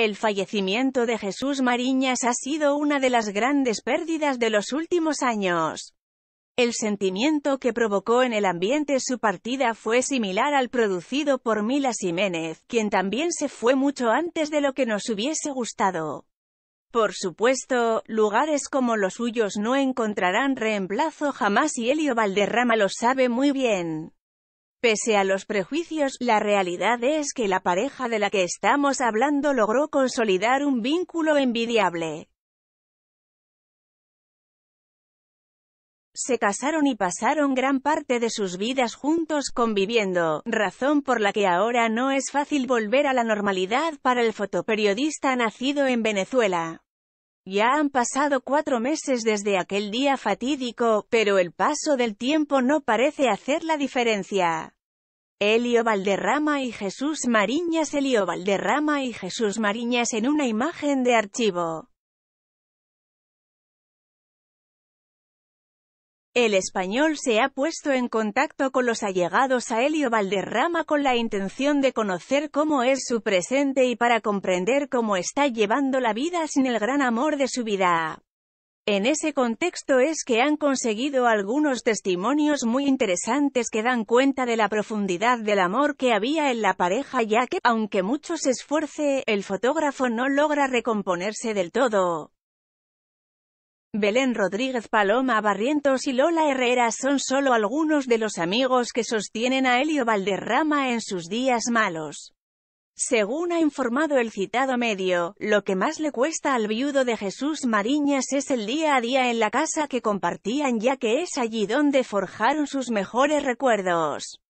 El fallecimiento de Jesús Mariñas ha sido una de las grandes pérdidas de los últimos años. El sentimiento que provocó en el ambiente su partida fue similar al producido por Mila Jiménez, quien también se fue mucho antes de lo que nos hubiese gustado. Por supuesto, lugares como los suyos no encontrarán reemplazo jamás y Helio Valderrama lo sabe muy bien. Pese a los prejuicios, la realidad es que la pareja de la que estamos hablando logró consolidar un vínculo envidiable. Se casaron y pasaron gran parte de sus vidas juntos conviviendo, razón por la que ahora no es fácil volver a la normalidad para el fotoperiodista nacido en Venezuela. Ya han pasado cuatro meses desde aquel día fatídico, pero el paso del tiempo no parece hacer la diferencia. Elio Valderrama y Jesús Mariñas Elio Valderrama y Jesús Mariñas en una imagen de archivo. El español se ha puesto en contacto con los allegados a Helio Valderrama con la intención de conocer cómo es su presente y para comprender cómo está llevando la vida sin el gran amor de su vida. En ese contexto es que han conseguido algunos testimonios muy interesantes que dan cuenta de la profundidad del amor que había en la pareja ya que, aunque mucho se esfuerce, el fotógrafo no logra recomponerse del todo. Belén Rodríguez Paloma Barrientos y Lola Herrera son solo algunos de los amigos que sostienen a Helio Valderrama en sus días malos. Según ha informado el citado medio, lo que más le cuesta al viudo de Jesús Mariñas es el día a día en la casa que compartían ya que es allí donde forjaron sus mejores recuerdos.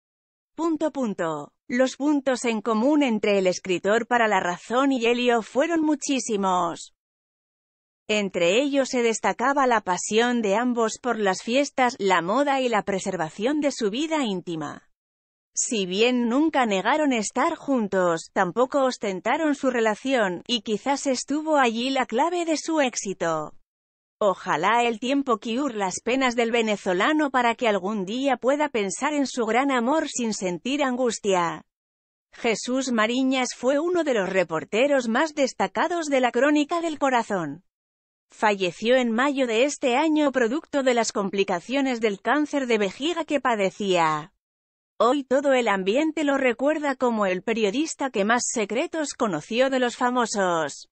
Punto punto. Los puntos en común entre el escritor para la razón y Helio fueron muchísimos. Entre ellos se destacaba la pasión de ambos por las fiestas, la moda y la preservación de su vida íntima. Si bien nunca negaron estar juntos, tampoco ostentaron su relación, y quizás estuvo allí la clave de su éxito. Ojalá el tiempo quiur las penas del venezolano para que algún día pueda pensar en su gran amor sin sentir angustia. Jesús Mariñas fue uno de los reporteros más destacados de la Crónica del Corazón. Falleció en mayo de este año producto de las complicaciones del cáncer de vejiga que padecía. Hoy todo el ambiente lo recuerda como el periodista que más secretos conoció de los famosos.